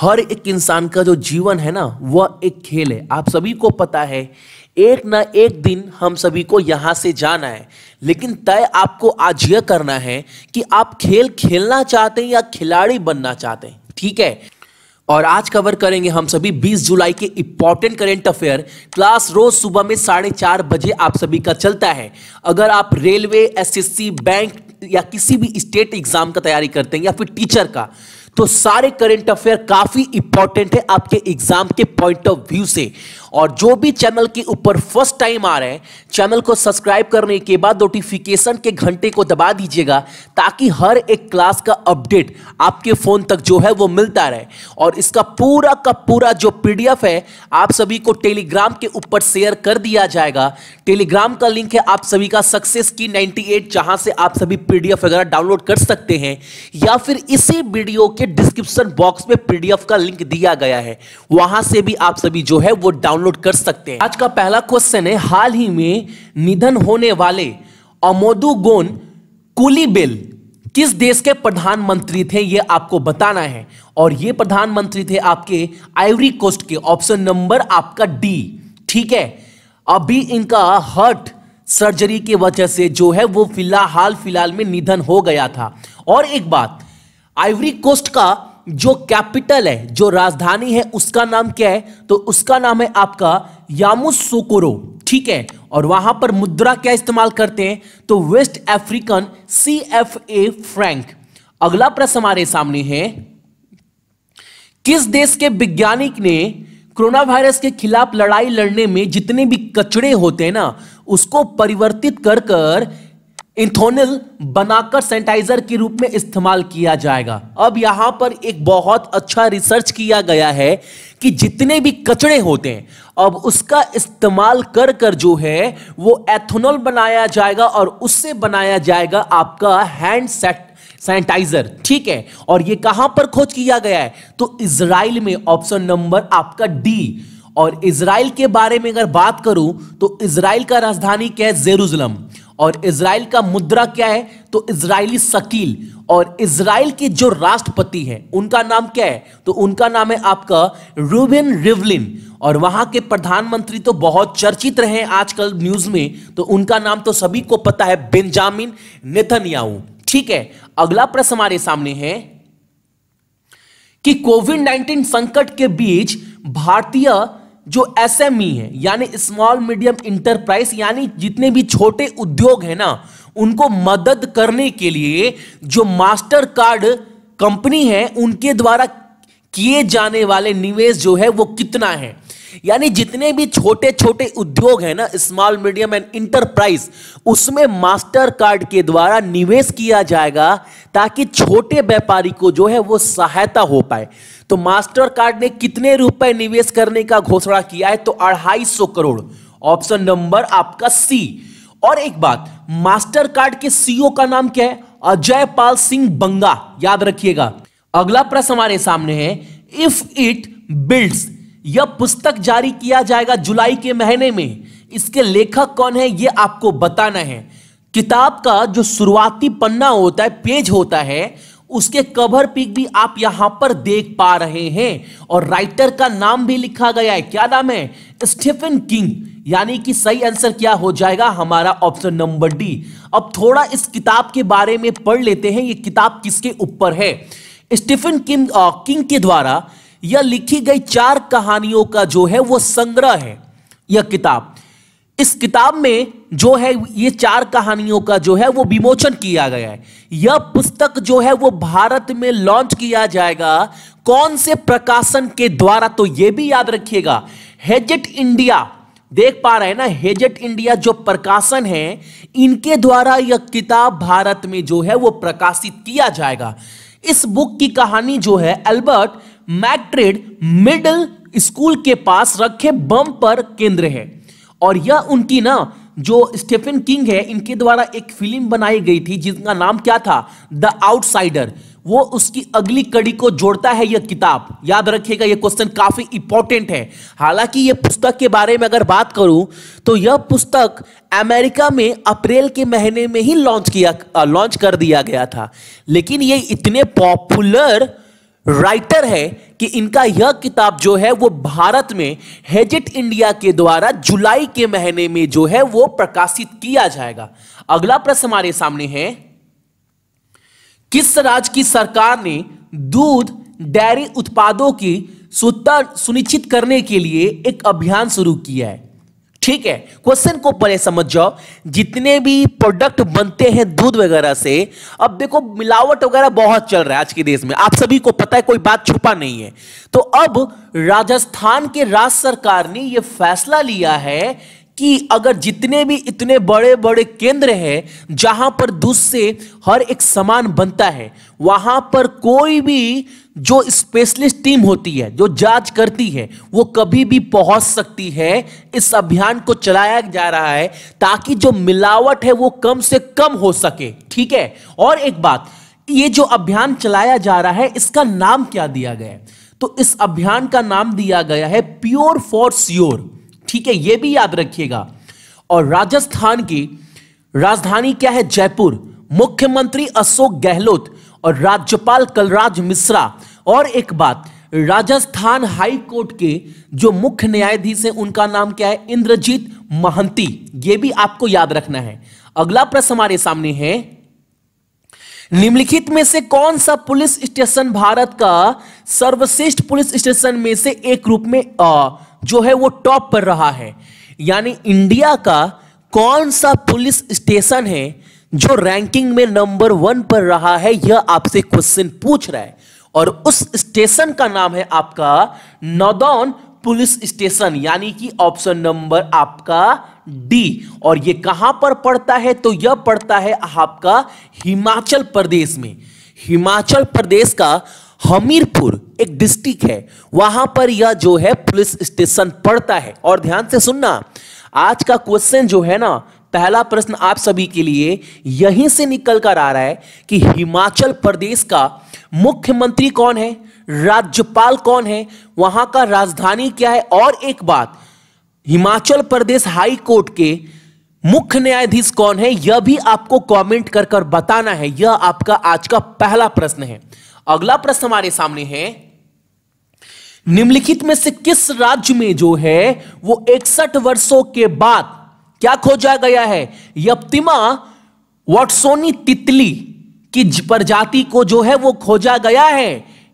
हर एक इंसान का जो जीवन है ना वह एक खेल है आप सभी को पता है एक ना एक दिन हम सभी को यहाँ से जाना है लेकिन तय आपको आज यह करना है कि आप खेल खेलना चाहते हैं या खिलाड़ी बनना चाहते हैं ठीक है और आज कवर करेंगे हम सभी 20 जुलाई के इंपॉर्टेंट करेंट अफेयर क्लास रोज सुबह में साढ़े चार बजे आप सभी का चलता है अगर आप रेलवे एसएससी बैंक या किसी भी स्टेट एग्जाम का तैयारी करते हैं या फिर टीचर का तो सारे करंट अफेयर काफी इंपॉर्टेंट है आपके एग्जाम के पॉइंट ऑफ व्यू से और जो भी चैनल के ऊपर फर्स्ट टाइम आ रहे हैं चैनल को सब्सक्राइब करने के बाद नोटिफिकेशन के घंटे को दबा दीजिएगा ताकि हर एक क्लास का अपडेट आपके फ़ोन तक जो है वो मिलता रहे और इसका पूरा का पूरा जो पीडीएफ है आप सभी को टेलीग्राम के ऊपर शेयर कर दिया जाएगा टेलीग्राम का लिंक है आप सभी का सक्सेस की नाइनटी जहां से आप सभी पीडीएफ वगैरह डाउनलोड कर सकते हैं या फिर इसी वीडियो के डिस्क्रिप्शन बॉक्स में पीडीएफ का लिंक दिया गया है वहां से भी आप सभी जो है वो डाउनलोड डाउनलोड कर सकते हैं आज का पहला क्वेश्चन है हाल ही में निधन होने वाले अमोदुगोन कुलीबेल किस देश के प्रधानमंत्री थे ये आपको बताना है और ये प्रधानमंत्री थे आपके आइवरी कोस्ट के ऑप्शन नंबर आपका डी ठीक है अभी इनका हर्ट सर्जरी की वजह से जो है वो फिलहाल फिलहाल में निधन हो गया था और एक बात आइवरी कोस्ट का जो कैपिटल है जो राजधानी है उसका नाम क्या है तो उसका नाम है आपका यामुसोकोरो ठीक है और वहां पर मुद्रा क्या इस्तेमाल करते हैं तो west African C F A franc अगला प्रश्न हमारे सामने है किस देश के वैज्ञानिक ने कोरोना वायरस के खिलाफ लड़ाई लड़ने में जितने भी कचड़े होते हैं ना उसको परिवर्तित कर कर इथोनिल बनाकर सैनिटाइजर के रूप में इस्तेमाल किया जाएगा अब यहां पर एक बहुत अच्छा रिसर्च किया गया है कि जितने भी कचड़े होते हैं अब उसका इस्तेमाल कर कर जो है वो एथोनॉल बनाया जाएगा और उससे बनाया जाएगा आपका हैंड सेट सैनिटाइजर ठीक है और ये कहां पर खोज किया गया है तो इसराइल में ऑप्शन नंबर आपका डी और इसराइल के बारे में अगर बात करूं तो इसराइल का राजधानी क्या है जेरूजलम और इसराइल का मुद्रा क्या है तो इसराइली शकील और इसराइल के जो राष्ट्रपति हैं उनका नाम क्या है तो उनका नाम है आपका रूबिन रिवलिन और वहां के प्रधानमंत्री तो बहुत चर्चित रहे आजकल न्यूज में तो उनका नाम तो सभी को पता है बेंजामिन नेथनयाहू ठीक है अगला प्रश्न हमारे सामने है कि कोविड 19 संकट के बीच भारतीय जो एस एम ई है यानी स्मॉल मीडियम इंटरप्राइज यानी जितने भी छोटे उद्योग है ना उनको मदद करने के लिए जो मास्टर कार्ड कंपनी है उनके द्वारा किए जाने वाले निवेश जो है वो कितना है यानी जितने भी छोटे छोटे उद्योग हैं ना स्मॉल मीडियम एंड इंटरप्राइज उसमें मास्टर कार्ड के द्वारा निवेश किया जाएगा ताकि छोटे व्यापारी को जो है वो सहायता हो पाए तो मास्टर कार्ड ने कितने रुपए निवेश करने का घोषणा किया है तो अढ़ाई सौ करोड़ ऑप्शन नंबर आपका सी और एक बात मास्टर कार्ड के सीओ e का नाम क्या है अजय पाल सिंह बंगा याद रखिएगा अगला प्रश्न हमारे सामने है इफ इट बिल्ड्स यह पुस्तक जारी किया जाएगा जुलाई के महीने में इसके लेखक कौन है यह आपको बताना है किताब का जो शुरुआती पन्ना होता है पेज होता है उसके कवर पिक भी आप यहां पर देख पा रहे हैं और राइटर का नाम भी लिखा गया है क्या नाम है स्टीफन किंग यानी कि सही आंसर क्या हो जाएगा हमारा ऑप्शन नंबर डी अब थोड़ा इस किताब के बारे में पढ़ लेते हैं ये किताब किसके ऊपर है स्टीफन किंग किंग के द्वारा यह लिखी गई चार कहानियों का जो है वो संग्रह है यह किताब इस किताब में जो है ये चार कहानियों का जो है वो विमोचन किया गया है यह पुस्तक जो है वो भारत में लॉन्च किया जाएगा कौन से प्रकाशन के द्वारा तो ये भी याद रखिएगा हेजेट इंडिया देख पा रहे हैं ना हेजेट इंडिया जो प्रकाशन है इनके द्वारा यह किताब भारत में जो है वो प्रकाशित किया जाएगा इस बुक की कहानी जो है अल्बर्ट मैक्ट्रेड मिडिल स्कूल के पास रखे बम पर केंद्र है और यह उनकी ना जो स्टेफिन किंग है इनके द्वारा एक फिल्म बनाई गई थी जिसका नाम क्या था द आउटसाइडर वो उसकी अगली कड़ी को जोड़ता है यह किताब याद रखिएगा यह क्वेश्चन काफी इंपॉर्टेंट है हालांकि यह पुस्तक के बारे में अगर बात करूं तो यह पुस्तक अमेरिका में अप्रैल के महीने में ही लॉन्च किया लॉन्च कर दिया गया था लेकिन यह इतने पॉपुलर राइटर है कि इनका यह किताब जो है वो भारत में हेजिट इंडिया के द्वारा जुलाई के महीने में जो है वो प्रकाशित किया जाएगा अगला प्रश्न हमारे सामने है किस राज्य की सरकार ने दूध डेयरी उत्पादों की शुद्धता सुनिश्चित करने के लिए एक अभियान शुरू किया है ठीक है क्वेश्चन को पहले समझ जाओ जितने भी प्रोडक्ट बनते हैं दूध वगैरह से अब देखो मिलावट वगैरह बहुत चल रहा है आज के देश में आप सभी को पता है कोई बात छुपा नहीं है तो अब राजस्थान के राज्य सरकार ने यह फैसला लिया है कि अगर जितने भी इतने बड़े बड़े केंद्र हैं जहां पर दूध से हर एक सामान बनता है वहां पर कोई भी जो स्पेशलिस्ट टीम होती है जो जांच करती है वो कभी भी पहुंच सकती है इस अभियान को चलाया जा रहा है ताकि जो मिलावट है वो कम से कम हो सके ठीक है और एक बात ये जो अभियान चलाया जा रहा है इसका नाम क्या दिया गया है तो इस अभियान का नाम दिया गया है प्योर फॉर स्योर ठीक है ये भी याद रखिएगा और राजस्थान की राजधानी क्या है जयपुर मुख्यमंत्री अशोक गहलोत और राज्यपाल कलराज मिश्रा और एक बात राजस्थान हाई कोर्ट के जो मुख्य न्यायाधीश हैं उनका नाम क्या है इंद्रजीत महंती ये भी आपको याद रखना है अगला प्रश्न हमारे सामने है निम्नलिखित में से कौन सा पुलिस स्टेशन भारत का सर्वश्रेष्ठ पुलिस स्टेशन में से एक रूप में आ, जो है वो टॉप पर रहा है यानी इंडिया का कौन सा पुलिस स्टेशन है जो रैंकिंग में नंबर वन पर रहा है यह आपसे क्वेश्चन पूछ रहा है और उस स्टेशन का नाम है आपका नौदौन पुलिस स्टेशन यानी कि ऑप्शन नंबर आपका डी और यह कहां पर पड़ता है तो यह पड़ता है आपका हिमाचल प्रदेश में हिमाचल प्रदेश का हमीरपुर एक डिस्ट्रिक्ट है वहां पर यह जो है पुलिस स्टेशन पड़ता है और ध्यान से सुनना आज का क्वेश्चन जो है ना पहला प्रश्न आप सभी के लिए यहीं से निकल कर आ रहा है कि हिमाचल प्रदेश का मुख्यमंत्री कौन है राज्यपाल कौन है वहां का राजधानी क्या है और एक बात हिमाचल प्रदेश हाई कोर्ट के मुख्य न्यायाधीश कौन है यह भी आपको कमेंट कर कर बताना है यह आपका आज का पहला प्रश्न है अगला प्रश्न हमारे सामने है निम्नलिखित में से किस राज्य में जो है वो इकसठ वर्षों के बाद क्या खोजा गया है यप्तिमा वॉटसोनी तितली की प्रजाति को जो है वो खोजा गया है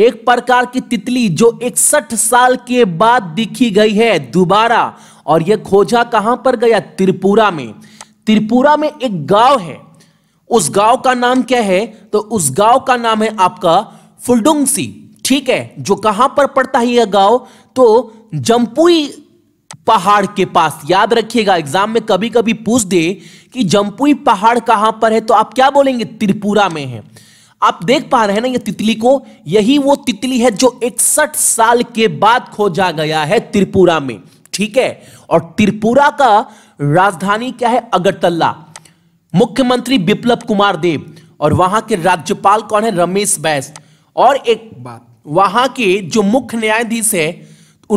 एक प्रकार की तितली जो इकसठ साल के बाद दिखी गई है दोबारा और यह खोजा कहां पर गया त्रिपुरा में त्रिपुरा में एक गांव है उस गांव का नाम क्या है तो उस गांव का नाम है आपका फुलडुंगसी ठीक है जो कहां पर पड़ता है यह गांव तो जम्पुई पहाड़ के पास याद रखिएगा एग्जाम में कभी कभी पूछ दे कि जम्पुई पहाड़ कहां पर है तो आप क्या बोलेंगे त्रिपुरा में है आप देख पा रहे हैं ना ये तितली को यही वो तितली है जो इकसठ साल के बाद खोजा गया है त्रिपुरा में ठीक है और त्रिपुरा का राजधानी क्या है अगरतला मुख्यमंत्री विप्लब कुमार देव और वहां के राज्यपाल कौन है रमेश बैस और एक बात वहां के जो मुख्य न्यायाधीश है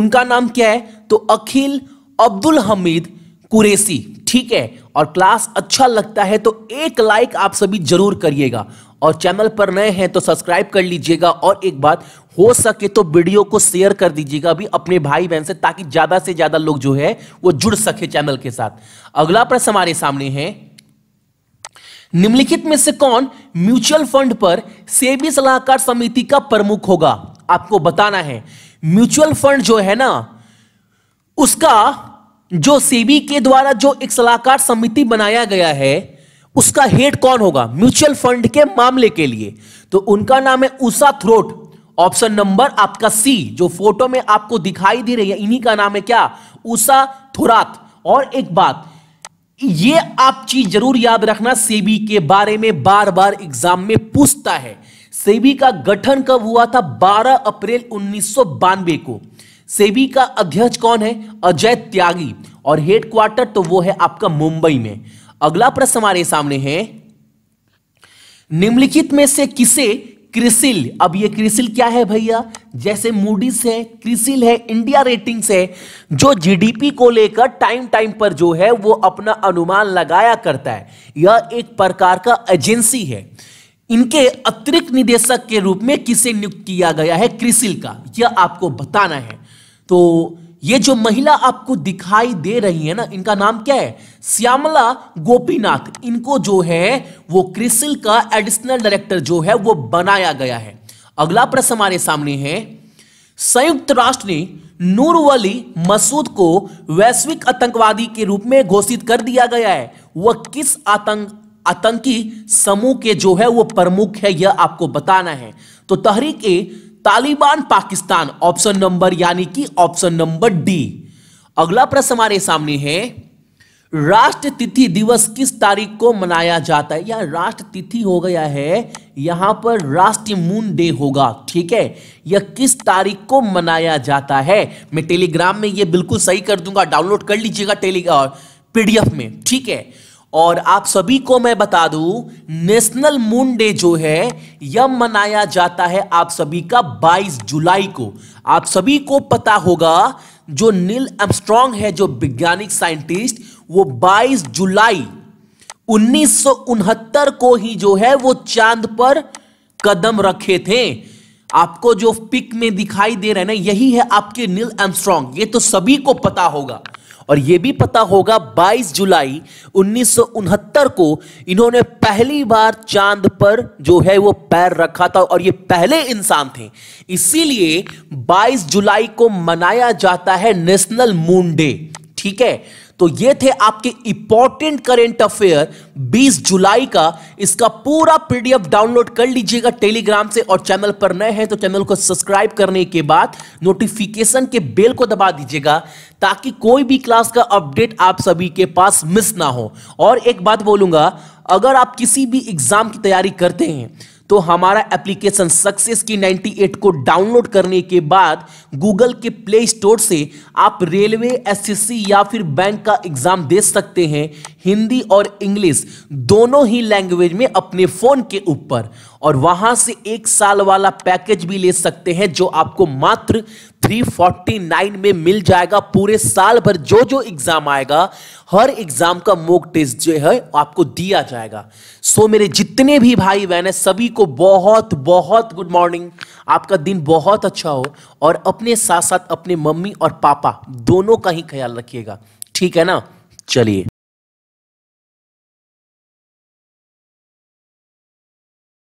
उनका नाम क्या है तो अखिल अब्दुल हमीद कुरेसी ठीक है और क्लास अच्छा लगता है तो एक लाइक आप सभी जरूर करिएगा और चैनल पर नए हैं तो सब्सक्राइब कर लीजिएगा और एक बात हो सके तो वीडियो को शेयर कर दीजिएगा अभी अपने भाई बहन से ताकि ज़्यादा से ज़्यादा लोग जो है वो जुड़ सके चैनल के साथ अगला प्रश्न हमारे सामने है निम्नलिखित में से कौन म्यूचुअल फंड पर सेबी सलाहकार समिति का प्रमुख होगा आपको बताना है म्यूचुअल फंड जो है ना उसका जो सेबी के द्वारा जो एक सलाहकार समिति बनाया गया है उसका हेड कौन होगा म्यूचुअल फंड के मामले के लिए तो उनका नाम है उषा थ्रोट ऑप्शन नंबर आपका सी जो फोटो में आपको दिखाई दे रही है इन्हीं का नाम है क्या उषा थोरात और एक बात ये आप चीज जरूर याद रखना सेबी के बारे में बार बार एग्जाम में पूछता है सेबी का गठन कब हुआ था 12 अप्रैल उन्नीस को सेबी का अध्यक्ष कौन है अजय त्यागी और हेडक्वार्टर तो वो है आपका मुंबई में अगला प्रश्न हमारे सामने है निम्नलिखित में से किसे क्रिसिल अब ये क्रिसिल क्या है भैया जैसे मूडीज है क्रिसिल है इंडिया रेटिंग्स है जो जीडीपी को लेकर टाइम टाइम पर जो है वो अपना अनुमान लगाया करता है यह एक प्रकार का एजेंसी है इनके अतिरिक्त निदेशक के रूप में किसे नियुक्त किया गया है क्रिसिल का यह आपको बताना है तो ये जो महिला आपको दिखाई दे रही है ना इनका नाम क्या है श्यामला गोपीनाथ इनको जो है वो क्रिसिल का एडिशनल डायरेक्टर जो है वो बनाया गया है अगला प्रश्न हमारे सामने है संयुक्त राष्ट्र ने नूरवली मसूद को वैश्विक आतंकवादी के रूप में घोषित कर दिया गया है वह किस आतंक आतंकी समूह के जो है वो प्रमुख है यह आपको बताना है तो तहरीक ए तालिबान पाकिस्तान ऑप्शन नंबर यानी कि ऑप्शन नंबर डी अगला प्रश्न हमारे सामने है राष्ट्र तिथि दिवस किस तारीख को मनाया जाता है या राष्ट्र तिथि हो गया है यहां पर राष्ट्रीय मून डे होगा ठीक है यह किस तारीख को मनाया जाता है मैं टेलीग्राम में यह बिल्कुल सही कर दूंगा डाउनलोड कर लीजिएगा टेलीग्राम पीडीएफ में ठीक है और आप सभी को मैं बता दूं नेशनल मून डे जो है यह मनाया जाता है आप सभी का 22 जुलाई को आप सभी को पता होगा जो नील एमस्ट्रॉन्ग है जो वैज्ञानिक साइंटिस्ट वो 22 जुलाई उन्नीस को ही जो है वो चांद पर कदम रखे थे आपको जो पिक में दिखाई दे रहे ना यही है आपके नील एमस्ट्रॉन्ग ये तो सभी को पता होगा और यह भी पता होगा 22 जुलाई उन्नीस को इन्होंने पहली बार चांद पर जो है वो पैर रखा था और ये पहले इंसान थे इसीलिए 22 जुलाई को मनाया जाता है नेशनल मून डे ठीक है तो ये थे आपके इंपॉर्टेंट करेंट अफेयर 20 जुलाई का इसका पूरा पीडीएफ डाउनलोड कर लीजिएगा टेलीग्राम से और चैनल पर नए हैं तो चैनल को सब्सक्राइब करने के बाद नोटिफिकेशन के बेल को दबा दीजिएगा ताकि कोई भी क्लास का अपडेट आप सभी के पास मिस ना हो और एक बात बोलूंगा अगर आप किसी भी एग्जाम की तैयारी करते हैं तो हमारा एप्लीकेशन सक्सेस की 98 को डाउनलोड करने के बाद गूगल के प्ले स्टोर से आप रेलवे एसएससी या फिर बैंक का एग्जाम दे सकते हैं हिंदी और इंग्लिश दोनों ही लैंग्वेज में अपने फोन के ऊपर और वहां से एक साल वाला पैकेज भी ले सकते हैं जो आपको मात्र 349 में मिल जाएगा पूरे साल भर जो जो एग्जाम आएगा हर एग्जाम का मोक टेस्ट जो है आपको दिया जाएगा सो so, मेरे जितने भी भाई बहन है सभी को बहुत बहुत गुड मॉर्निंग आपका दिन बहुत अच्छा हो और अपने साथ साथ अपने मम्मी और पापा दोनों का ही ख्याल रखिएगा ठीक है ना चलिए